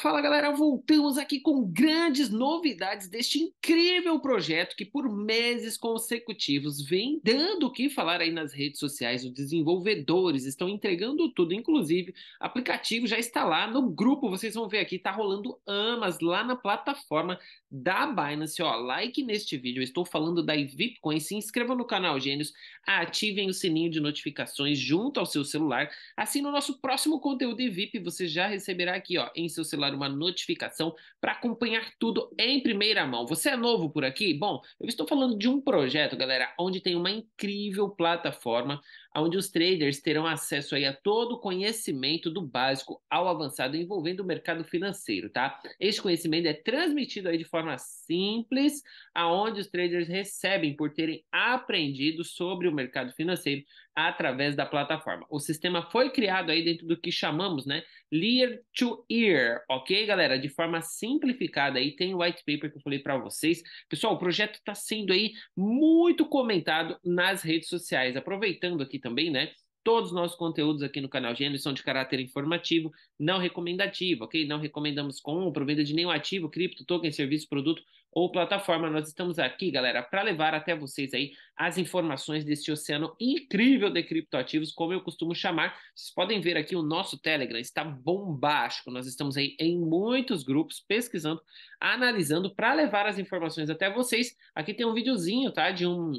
fala galera, voltamos aqui com grandes novidades deste incrível projeto que por meses consecutivos vem dando o que falar aí nas redes sociais. Os desenvolvedores estão entregando tudo, inclusive aplicativo já está lá no grupo. Vocês vão ver aqui, tá rolando amas lá na plataforma da Binance. Ó, like neste vídeo, eu estou falando da Bitcoin. Se inscreva no canal Gênios, ativem o sininho de notificações junto ao seu celular. Assim, no nosso próximo conteúdo de VIP, você já receberá aqui ó, em seu celular uma notificação para acompanhar tudo em primeira mão. Você é novo por aqui? Bom, eu estou falando de um projeto, galera, onde tem uma incrível plataforma onde os traders terão acesso aí a todo o conhecimento do básico ao avançado envolvendo o mercado financeiro, tá? Este conhecimento é transmitido aí de forma simples, aonde os traders recebem por terem aprendido sobre o mercado financeiro através da plataforma. O sistema foi criado aí dentro do que chamamos, né, Lear to Ear, ok, galera? De forma simplificada aí tem o white paper que eu falei para vocês. Pessoal, o projeto está sendo aí muito comentado nas redes sociais. Aproveitando aqui também, né? Todos os nossos conteúdos aqui no canal Gênio são de caráter informativo, não recomendativo, ok? Não recomendamos compra ou venda de nenhum ativo, cripto, token, serviço, produto ou plataforma. Nós estamos aqui, galera, para levar até vocês aí as informações desse oceano incrível de criptoativos, como eu costumo chamar. Vocês podem ver aqui o nosso Telegram está bombástico. Nós estamos aí em muitos grupos pesquisando, analisando para levar as informações até vocês. Aqui tem um videozinho, tá? De um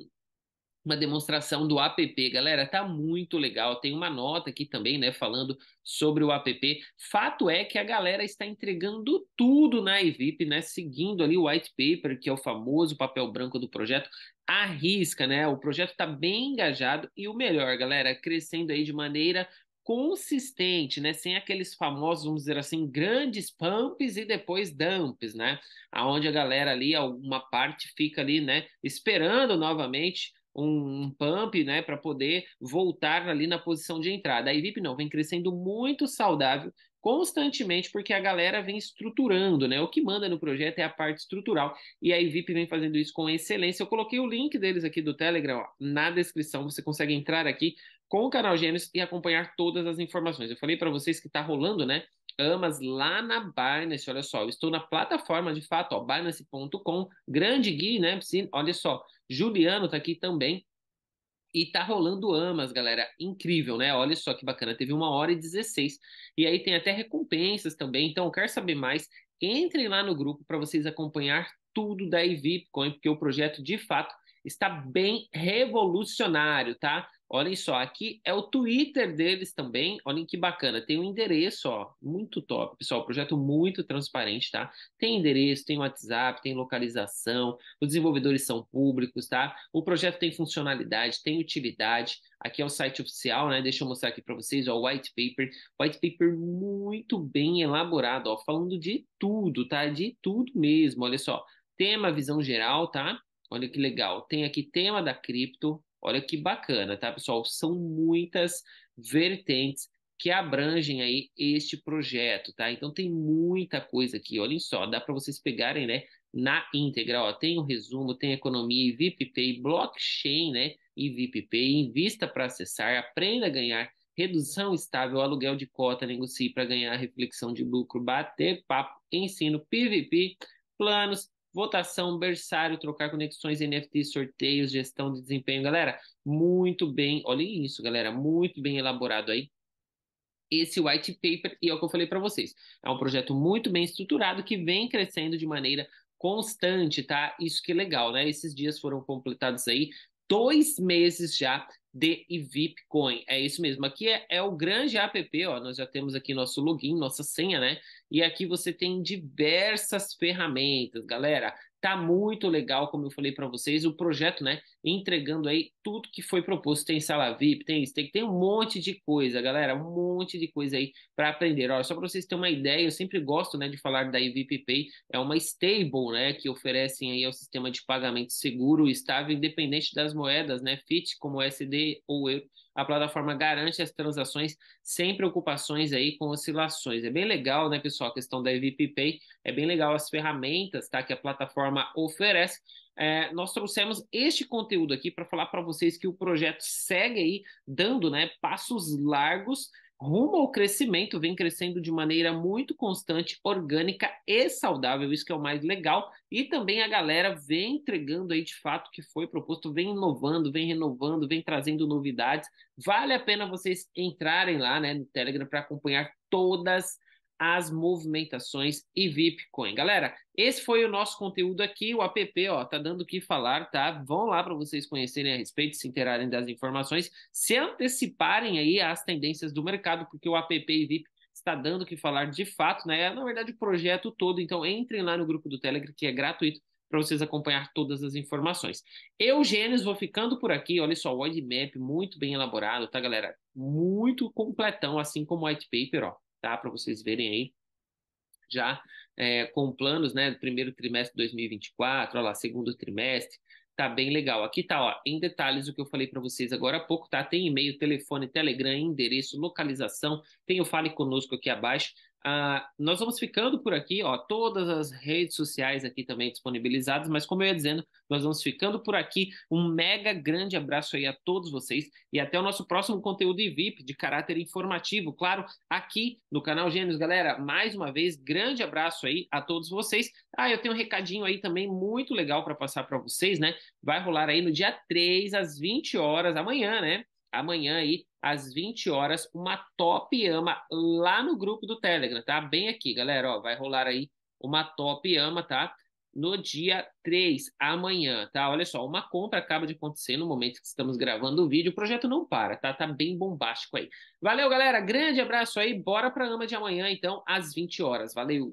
uma demonstração do app. Galera, tá muito legal. Tem uma nota aqui também, né, falando sobre o app. Fato é que a galera está entregando tudo na EVIP, né, seguindo ali o white paper, que é o famoso papel branco do projeto. Arrisca, né? O projeto está bem engajado e o melhor, galera, crescendo aí de maneira consistente, né? Sem aqueles famosos, vamos dizer assim, grandes pumps e depois dumps, né? Aonde a galera ali, alguma parte fica ali, né? Esperando novamente um, um pump, né, para poder voltar ali na posição de entrada. A IVIP não, vem crescendo muito saudável constantemente porque a galera vem estruturando, né? O que manda no projeto é a parte estrutural e a IVIP vem fazendo isso com excelência. Eu coloquei o link deles aqui do Telegram ó, na descrição, você consegue entrar aqui com o canal Gêmeos e acompanhar todas as informações. Eu falei para vocês que está rolando, né? Amas lá na Binance, olha só, eu estou na plataforma de fato, ó, Binance.com, grande Gui, né? Sim, olha só, Juliano tá aqui também. E tá rolando amas, galera. Incrível, né? Olha só que bacana. Teve uma hora e 16. E aí tem até recompensas também. Então, quer saber mais? Entrem lá no grupo para vocês acompanhar tudo da Evipcoin, porque o projeto de fato está bem revolucionário, tá? Olhem só, aqui é o Twitter deles também. Olhem que bacana. Tem um endereço, ó. Muito top, pessoal. Projeto muito transparente, tá? Tem endereço, tem WhatsApp, tem localização. Os desenvolvedores são públicos, tá? O projeto tem funcionalidade, tem utilidade. Aqui é o site oficial, né? Deixa eu mostrar aqui para vocês, ó, o white paper. White paper muito bem elaborado, ó, falando de tudo, tá? De tudo mesmo. Olha só. Tema, visão geral, tá? Olha que legal. Tem aqui tema da cripto, Olha que bacana, tá, pessoal? São muitas vertentes que abrangem aí este projeto, tá? Então tem muita coisa aqui, olhem só, dá para vocês pegarem, né, na íntegra, ó, tem o resumo, tem economia, VIPPay, blockchain, né, e VIPPay, invista para acessar, aprenda a ganhar, redução estável, aluguel de cota, negocie para ganhar reflexão de lucro, bater papo, ensino, PVP, planos, votação, berçário, trocar conexões, NFT, sorteios, gestão de desempenho. Galera, muito bem, olhem isso, galera, muito bem elaborado aí. Esse white paper, e é o que eu falei para vocês, é um projeto muito bem estruturado que vem crescendo de maneira constante, tá? Isso que é legal, né? Esses dias foram completados aí dois meses já de VIPcoin. É isso mesmo. Aqui é, é, o grande app, ó. Nós já temos aqui nosso login, nossa senha, né? E aqui você tem diversas ferramentas, galera. Tá muito legal, como eu falei para vocês, o projeto, né? Entregando aí tudo que foi proposto. Tem sala VIP, tem isso, tem, tem um monte de coisa, galera, um monte de coisa aí para aprender. Olha, só para vocês terem uma ideia, eu sempre gosto, né, de falar da EVP Pay, é uma stable, né, que oferecem aí ao sistema de pagamento seguro, estável, independente das moedas, né, FIT, como SD ou euro a plataforma garante as transações sem preocupações aí com oscilações. É bem legal, né, pessoal, a questão da EVP Pay, é bem legal as ferramentas tá, que a plataforma oferece. É, nós trouxemos este conteúdo aqui para falar para vocês que o projeto segue aí dando né, passos largos rumo ao crescimento, vem crescendo de maneira muito constante, orgânica e saudável, isso que é o mais legal. E também a galera vem entregando aí de fato o que foi proposto, vem inovando, vem renovando, vem trazendo novidades. Vale a pena vocês entrarem lá, né, no Telegram para acompanhar todas as movimentações e VIPcoin. Galera, esse foi o nosso conteúdo aqui, o app, ó, tá dando o que falar, tá? Vão lá para vocês conhecerem a respeito, se inteirarem das informações, se anteciparem aí as tendências do mercado, porque o app e VIP está dando o que falar de fato, né? É, na verdade, o projeto todo, então entrem lá no grupo do Telegram, que é gratuito, para vocês acompanhar todas as informações. Eu, Gênesis, vou ficando por aqui. Olha só, o map muito bem elaborado, tá, galera? Muito completão, assim como o white paper, ó tá? Para vocês verem aí já é, com planos, né? Primeiro trimestre de 2024, olha lá, segundo trimestre, tá bem legal. Aqui tá, ó, em detalhes o que eu falei para vocês agora há pouco, tá? Tem e-mail, telefone, Telegram, endereço, localização, tem o Fale Conosco aqui abaixo. Uh, nós vamos ficando por aqui, ó, todas as redes sociais aqui também disponibilizadas, mas como eu ia dizendo, nós vamos ficando por aqui. Um mega grande abraço aí a todos vocês e até o nosso próximo conteúdo VIP de caráter informativo, claro, aqui no canal Gênios, galera. Mais uma vez, grande abraço aí a todos vocês. Ah, eu tenho um recadinho aí também muito legal para passar para vocês, né? Vai rolar aí no dia 3 às 20 horas amanhã, né? amanhã aí, às 20 horas, uma top ama lá no grupo do Telegram, tá? Bem aqui, galera, ó, vai rolar aí uma top ama, tá? No dia 3, amanhã, tá? Olha só, uma compra acaba de acontecer no momento que estamos gravando o vídeo. O projeto não para, tá? Tá bem bombástico aí. Valeu, galera. Grande abraço aí. Bora pra ama de amanhã, então, às 20 horas. Valeu.